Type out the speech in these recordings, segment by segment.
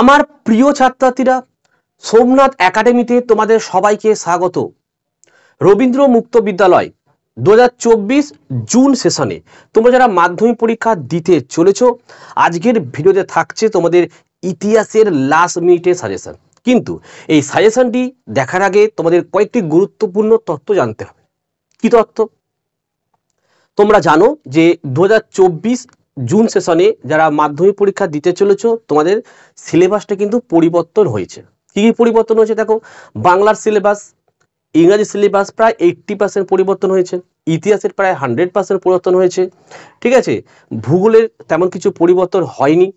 আমার প্রিয় ছাত্রাত্রীরা সোমনাথ একাডেমিতে তোমাদের সবাইকে স্বাগত রবীন্দ্র মুক্ত বিদ্যালয় দু জুন সেশনে তোমরা যারা মাধ্যমিক পরীক্ষা দিতে চলেছ আজকের ভিডিওতে থাকছে তোমাদের ইতিহাসের লাস্ট মিনিটে সাজেশন কিন্তু এই সাজেশনটি দেখার আগে তোমাদের কয়েকটি গুরুত্বপূর্ণ তথ্য জানতে হবে কি তথ্য তোমরা জানো যে দু জুন সেশনে যারা মাধ্যমিক পরীক্ষা দিতে চলেছ তোমাদের সিলেবাসটা কিন্তু পরিবর্তন হয়েছে কী কী পরিবর্তন হয়েছে দেখো বাংলার সিলেবাস ইংরাজি সিলেবাস প্রায় এইট্টি পার্সেন্ট পরিবর্তন হয়েছে ইতিহাসের প্রায় হান্ড্রেড পার্সেন্ট পরিবর্তন হয়েছে ঠিক আছে ভূগোলের তেমন কিছু পরিবর্তন হয়নি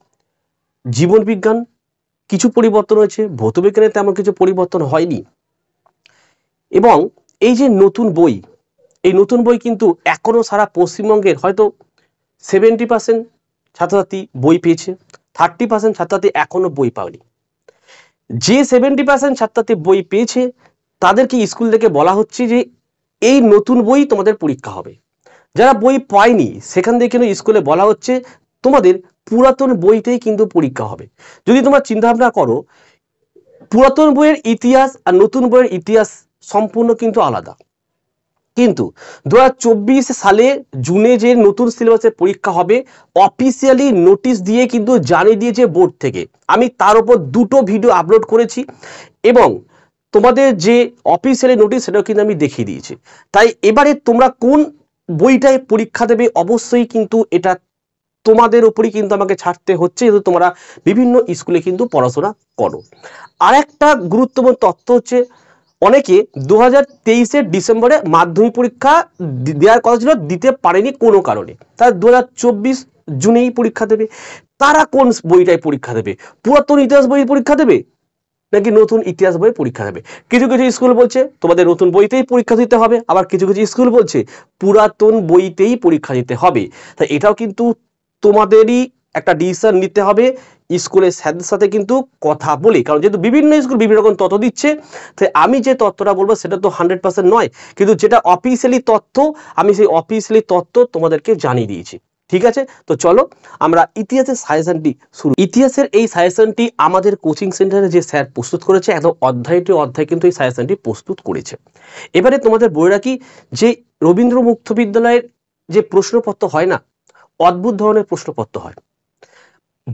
জীবন বিজ্ঞান কিছু পরিবর্তন হয়েছে ভৌতবিজ্ঞানের তেমন কিছু পরিবর্তন হয়নি এবং এই যে নতুন বই এই নতুন বই কিন্তু এখনও সারা পশ্চিমবঙ্গের হয়তো সেভেন্টি পার্সেন্ট ছাত্রছাত্রী বই পেয়েছে থার্টি পার্সেন্ট ছাত্রছাত্রী এখনও বই পাওনি যে সেভেন্টি পার্সেন্ট ছাত্রছাত্রী বই পেয়েছে তাদেরকে স্কুল থেকে বলা হচ্ছে যে এই নতুন বই তোমাদের পরীক্ষা হবে যারা বই পায়নি সেখান থেকে কিন্তু স্কুলে বলা হচ্ছে তোমাদের পুরাতন বইতেই কিন্তু পরীক্ষা হবে যদি তোমরা চিন্তাভাবনা করো পুরাতন বইয়ের ইতিহাস আর নতুন বইয়ের ইতিহাস সম্পূর্ণ কিন্তু আলাদা কিন্তু দু সালে জুনে যে নতুন সিলেবাসের পরীক্ষা হবে অফিসিয়ালি নোটিশ দিয়ে কিন্তু জানিয়ে দিয়েছে বোর্ড থেকে আমি তার উপর দুটো ভিডিও আপলোড করেছি এবং তোমাদের যে অফিসিয়ালি নোটিশ সেটাও কিন্তু আমি দেখিয়ে দিয়েছি তাই এবারে তোমরা কোন বইটায় পরীক্ষা দেবে অবশ্যই কিন্তু এটা তোমাদের উপরই কিন্তু আমাকে ছাড়তে হচ্ছে যেহেতু তোমরা বিভিন্ন স্কুলে কিন্তু পড়াশোনা করো আর একটা গুরুত্বপূর্ণ তথ্য হচ্ছে অনেকে দু হাজার তেইশের ডিসেম্বরে মাধ্যমিক পরীক্ষা দেওয়ার কথা ছিল দিতে পারেনি কোনো কারণে তার দু হাজার চব্বিশ জুনেই পরীক্ষা দেবে তারা কোন বইটায় পরীক্ষা দেবে পুরাতন ইতিহাস বই পরীক্ষা দেবে নাকি নতুন ইতিহাস বই পরীক্ষা দেবে কিছু কিছু স্কুল বলছে তোমাদের নতুন বইতেই পরীক্ষা দিতে হবে আবার কিছু কিছু স্কুল বলছে পুরাতন বইতেই পরীক্ষা দিতে হবে তা এটাও কিন্তু তোমাদেরই একটা ডিসিশন নিতে হবে স্কুলের স্যারদের সাথে কিন্তু কথা বলি কারণ যেহেতু বিভিন্ন স্কুল বিভিন্ন রকম তথ্য দিচ্ছে তো আমি যে তথ্যটা বলবো সেটা তো হান্ড্রেড পার্সেন্ট নয় কিন্তু যেটা অফিসিয়ালি তথ্য আমি সেই অফিসিয়ালি তথ্য তোমাদেরকে জানিয়ে দিয়েছি ঠিক আছে তো চলো আমরা ইতিহাসের সাজেশনটি শুরু ইতিহাসের এই সাজেশনটি আমাদের কোচিং সেন্টারে যে স্যার প্রস্তুত করেছে একদম অধ্যায়টি অধ্যায় কিন্তু এই সাজেশনটি প্রস্তুত করেছে এবারে তোমাদের বই রাখি যে রবীন্দ্র মুক্ত বিদ্যালয়ের যে প্রশ্নপত্র হয় না অদ্ভুত ধরনের প্রশ্নপত্র হয়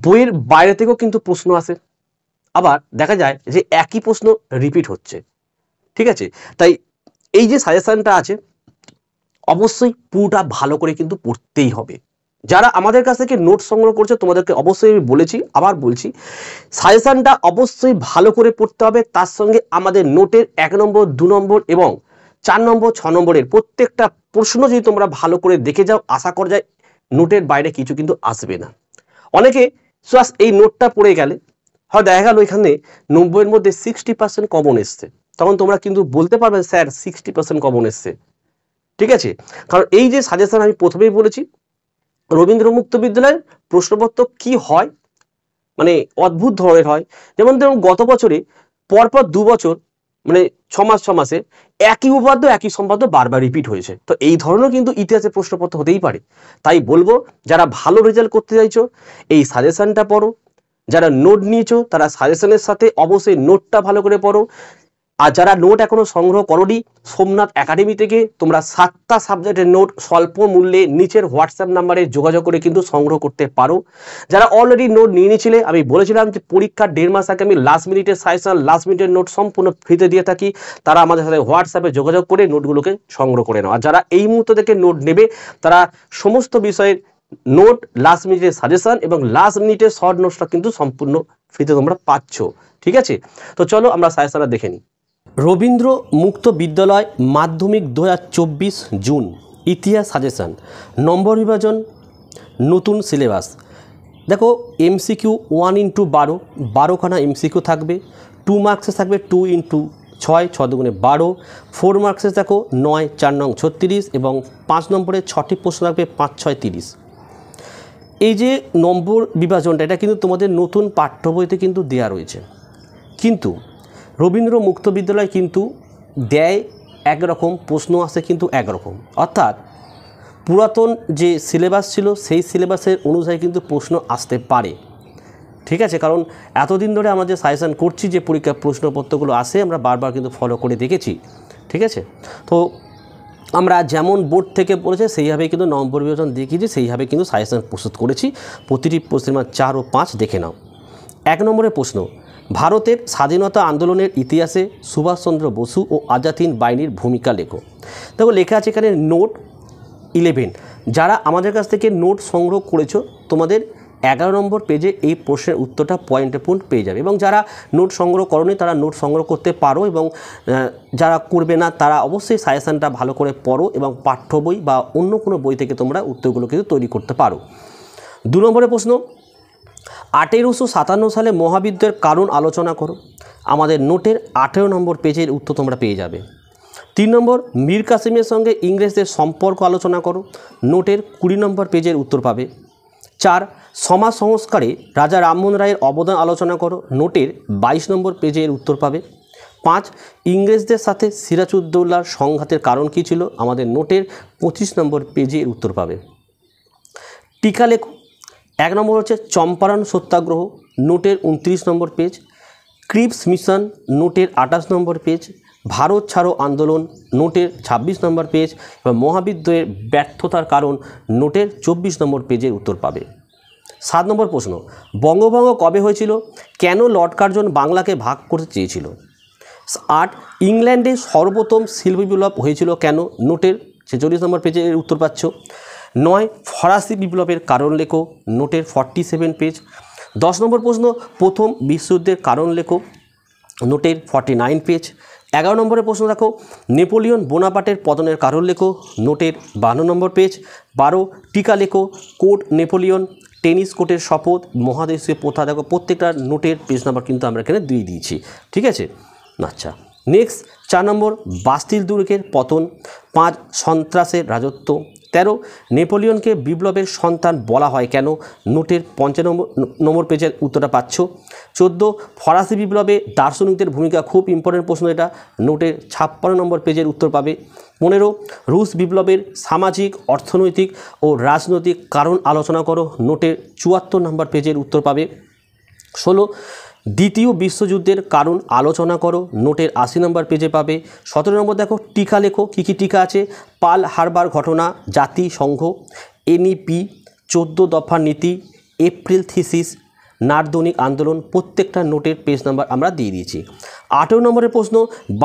বইয়ের বাইরে থেকেও কিন্তু প্রশ্ন আসে আবার দেখা যায় যে একই প্রশ্ন রিপিট হচ্ছে ঠিক আছে তাই এই যে সাজেশানটা আছে অবশ্যই পুরোটা ভালো করে কিন্তু পড়তেই হবে যারা আমাদের কাছ থেকে নোট সংগ্রহ করছে তোমাদেরকে অবশ্যই আমি বলেছি আবার বলছি সাজেশানটা অবশ্যই ভালো করে পড়তে হবে তার সঙ্গে আমাদের নোটের এক নম্বর দু নম্বর এবং চার নম্বর ছ নম্বরের প্রত্যেকটা প্রশ্ন যদি তোমরা ভালো করে দেখে যাও আশা করা যায় নোটের বাইরে কিছু কিন্তু আসবে না অনেকে সো আস এই নোটটা পড়ে গেলে হয় দেখা গেল এখানে নব্বইয়ের মধ্যে সিক্সটি পার্সেন্ট কমন এসছে তখন তোমরা কিন্তু বলতে পারবে স্যার সিক্সটি পার্সেন্ট কমন এসছে ঠিক আছে কারণ এই যে সাজেশন আমি প্রথমেই বলেছি রবীন্দ্র মুক্ত বিদ্যালয়ের প্রশ্নপত্র কি হয় মানে অদ্ভুত ধরনের হয় যেমন ধরুন গত বছরে পরপর দু বছর মানে ছমাস ছমাসে একই উপাদ্য একই সম্পাদ্য বারবার রিপিট হয়েছে তো এই ধরনের কিন্তু ইতিহাসে প্রশ্নপত্র হতেই পারে তাই বলবো যারা ভালো রেজাল্ট করতে চাইছো এই সাজেশনটা পড়ো যারা নোট নিয়েছো তারা সাজেশনের সাথে অবশ্যই নোটটা ভালো করে পড়ো আর যারা নোট এখনও সংগ্রহ করি সোমনাথ একাডেমি থেকে তোমরা সাতটা সাবজেক্টের নোট স্বল্প মূল্যে নিচের হোয়াটসঅ্যাপ নাম্বারে যোগাযোগ করে কিন্তু সংগ্রহ করতে পারো যারা অলরেডি নোট নিয়ে নিয়েছিলে আমি বলেছিলাম যে পরীক্ষার দেড় মাস আগে আমি লাস্ট মিনিটের সাজেশন লাস্ট মিনিটের নোট সম্পূর্ণ ফ্রিতে দিয়ে থাকি তারা আমাদের সাথে হোয়াটসঅ্যাপে যোগাযোগ করে নোটগুলোকে সংগ্রহ করে নেওয়া আর যারা এই মুহূর্ত থেকে নোট নেবে তারা সমস্ত বিষয়ের নোট লাস্ট মিনিটের সাজেশন এবং লাস্ট মিনিটের শর্ট নোটসটা কিন্তু সম্পূর্ণ ফ্রিতে তোমরা পাচ্ছ ঠিক আছে তো চলো আমরা সাজেশনটা দেখে নিই রবীন্দ্র মুক্ত বিদ্যালয় মাধ্যমিক দু জুন ইতিহাস সাজেশান নম্বর বিভাজন নতুন সিলেবাস দেখো এমসিকিউ ওয়ান ইন্টু বারো বারোখানা এমসিকিউ থাকবে টু মার্কসে থাকবে টু ইন্টু ছয় ছ দুগুণে বারো ফোর মার্কসে দেখো নয় চার নং ছত্রিশ এবং পাঁচ নম্বরে ছটি প্রশ্ন থাকবে পাঁচ ছয় তিরিশ এই যে নম্বর বিভাজনটা এটা কিন্তু তোমাদের নতুন পাঠ্য বইতে কিন্তু দেয়া রয়েছে কিন্তু রবীন্দ্র মুক্ত বিদ্যালয় কিন্তু দেয় একরকম প্রশ্ন আসে কিন্তু একরকম অর্থাৎ পুরাতন যে সিলেবাস ছিল সেই সিলেবাসের অনুযায়ী কিন্তু প্রশ্ন আসতে পারে ঠিক আছে কারণ এতদিন ধরে আমরা যে সাজেশান করছি যে পরীক্ষার প্রশ্নপত্রগুলো আসে আমরা বারবার কিন্তু ফলো করে দেখেছি ঠিক আছে তো আমরা যেমন বোর্ড থেকে পড়েছে সেইভাবে কিন্তু নম্বর বিবেচন দেখিয়েছি সেইভাবে কিন্তু সাজেশান প্রস্তুত করেছি প্রতিটি প্রশ্নের মান চার ও পাঁচ দেখে নাও এক নম্বরের প্রশ্ন ভারতের স্বাধীনতা আন্দোলনের ইতিহাসে সুভাষচন্দ্র বসু ও আজাদিন বাহিনীর ভূমিকা লেখো দেখো লেখা আছে এখানে নোট ইলেভেন যারা আমাদের কাছ থেকে নোট সংগ্রহ করেছো তোমাদের এগারো নম্বর পেজে এই প্রশ্নের উত্তরটা পয়েন্টে পয়েন্ট পেয়ে যাবে এবং যারা নোট সংগ্রহ করনি তারা নোট সংগ্রহ করতে পারো এবং যারা করবে না তারা অবশ্যই সাজেশানটা ভালো করে পড়ো এবং পাঠ্য বই বা অন্য কোনো বই থেকে তোমরা উত্তরগুলো কিন্তু তৈরি করতে পারো দু নম্বরের প্রশ্ন আঠেরোশো সাতান্ন সালে মহাবিদ্যের কারণ আলোচনা করো আমাদের নোটের আঠেরো নম্বর পেজের উত্তর তোমরা পেয়ে যাবে তিন নম্বর মীর কাসিমের সঙ্গে ইংরেজদের সম্পর্ক আলোচনা করো নোটের কুড়ি নম্বর পেজের উত্তর পাবে চার সমাজ সংস্কারে রাজা রামমোহন রায়ের অবদান আলোচনা করো নোটের ২২ নম্বর পেজের উত্তর পাবে পাঁচ ইংরেজদের সাথে সিরাজউদ্দৌল্লার সংঘাতের কারণ কী ছিল আমাদের নোটের ২৫ নম্বর পেজের উত্তর পাবে টিকা লেখো এক নম্বর হচ্ছে চম্পারণ সত্যাগ্রহ নোটের উনত্রিশ নম্বর পেজ ক্রিপস মিশন নোটের আঠাশ নম্বর পেজ ভারত ছাড়ো আন্দোলন নোটের ২৬ নম্বর পেজ এবং মহাবিদ্যয়ের ব্যর্থতার কারণ নোটের ২৪ নম্বর পেজের উত্তর পাবে সাত নম্বর প্রশ্ন বঙ্গভঙ্গ কবে হয়েছিল কেন লর্ড কার্জন বাংলাকে ভাগ করতে চেয়েছিল আট ইংল্যান্ডে সর্বপ্রথম শিল্প বিপ্লব হয়েছিল কেন নোটের ছেচল্লিশ নম্বর পেজের উত্তর পাচ্ছ নয় ফরাসি বিপ্লবের কারণ লেখো নোটের ফর্টি সেভেন পেজ দশ নম্বর প্রশ্ন প্রথম বিশ্বযুদ্ধের কারণ লেখো নোটের ফর্টি নাইন পেজ এগারো নম্বরের প্রশ্ন দেখো নেপোলিয়ন বোনাপাটের পতনের কারণ লেখো নোটের বান্ন নম্বর পেজ বারো টিকা লেখো কোট নেপোলিয়ন টেনিস কোর্টের শপথ মহাদেশীয় প্রথা দেখো প্রত্যেকটা নোটের পেজ নাম্বার কিন্তু আমরা এখানে দিয়ে দিয়েছি ঠিক আছে আচ্ছা নেক্সট চার নম্বর বাস্তিল দুর্গের পতন পাঁচ সন্ত্রাসের রাজত্ব তেরো নেপোলিয়নকে বিপ্লবের সন্তান বলা হয় কেন নোটের পঞ্চান্ন নম্বর পেজের উত্তরটা পাচ্ছ চোদ্দ ফরাসি বিপ্লবে দার্শনিকদের ভূমিকা খুব ইম্পর্টেন্ট প্রশ্ন এটা নোটের ছাপ্পান্ন নম্বর পেজের উত্তর পাবে পনেরো রুশ বিপ্লবের সামাজিক অর্থনৈতিক ও রাজনৈতিক কারণ আলোচনা করো নোটের চুয়াত্তর নম্বর পেজের উত্তর পাবে ষোলো দ্বিতীয় বিশ্বযুদ্ধের কারণ আলোচনা করো নোটের আশি নম্বর পেজে পাবে সতেরো নম্বর দেখো টিকা লেখো কী কী টিকা আছে পাল হারবার ঘটনা জাতিসংঘ এনইপি চোদ্দো দফা নীতি এপ্রিল থিসিস নারদৈনিক আন্দোলন প্রত্যেকটা নোটের পেজ নাম্বার আমরা দিয়ে দিয়েছি আঠেরো নম্বরের প্রশ্ন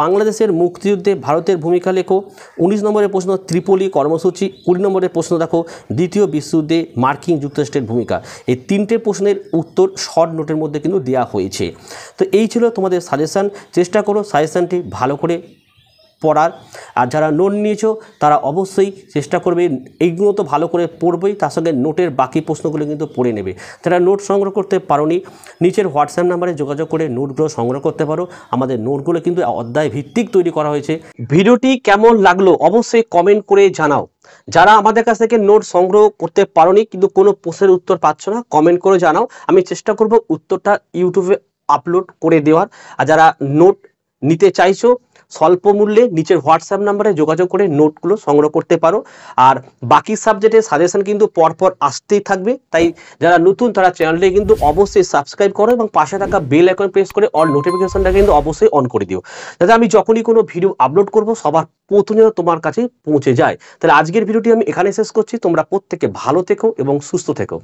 বাংলাদেশের মুক্তিযুদ্ধে ভারতের ভূমিকা লেখো উনিশ নম্বরের প্রশ্ন ত্রিপলি কর্মসূচি কুড়ি নম্বরের প্রশ্ন দেখো দ্বিতীয় বিশ্বযুদ্ধে মার্কিন যুক্তরাষ্ট্রের ভূমিকা এই তিনটে প্রশ্নের উত্তর শর্ট নোটের মধ্যে কিন্তু দেওয়া হয়েছে তো এই ছিল তোমাদের সাজেশান চেষ্টা করো সাজেশানটি ভালো করে পড়ার আর যারা নোট নিয়েছো তারা অবশ্যই চেষ্টা করবে এইগুলো তো ভালো করে পড়বেই তার সঙ্গে নোটের বাকি প্রশ্নগুলো কিন্তু পড়ে নেবে যারা নোট সংগ্রহ করতে পারো নিচের হোয়াটসঅ্যাপ নাম্বারে যোগাযোগ করে নোটগুলো সংগ্রহ করতে পারো আমাদের নোটগুলো কিন্তু অধ্যায় ভিত্তিক তৈরি করা হয়েছে ভিডিওটি কেমন লাগলো অবশ্যই কমেন্ট করে জানাও যারা আমাদের কাছ থেকে নোট সংগ্রহ করতে পারোনি কিন্তু কোনো প্রশ্নের উত্তর পাচ্ছ না কমেন্ট করে জানাও আমি চেষ্টা করব উত্তরটা ইউটিউবে আপলোড করে দেওয়ার আর যারা নোট নিতে চাইছো স্বল্প মূল্যে নিচের হোয়াটসঅ্যাপ নাম্বারে যোগাযোগ করে নোটগুলো সংগ্রহ করতে পারো আর বাকি সাবজেক্টের সাজেশন কিন্তু পরপর আসতেই থাকবে তাই যারা নতুন তারা চ্যানেলটি কিন্তু অবশ্যই সাবস্ক্রাইব করো এবং পাশে থাকা বেল আইকন প্রেস করে অল নোটিফিকেশনটা কিন্তু অবশ্যই অন করে দিও যাতে আমি যখনই কোনো ভিডিও আপলোড করব সবার প্রথম যেন তোমার কাছে পৌঁছে যায় তাহলে আজকের ভিডিওটি আমি এখানে শেষ করছি তোমরা প্রত্যেকে ভালো থেকো এবং সুস্থ থেকো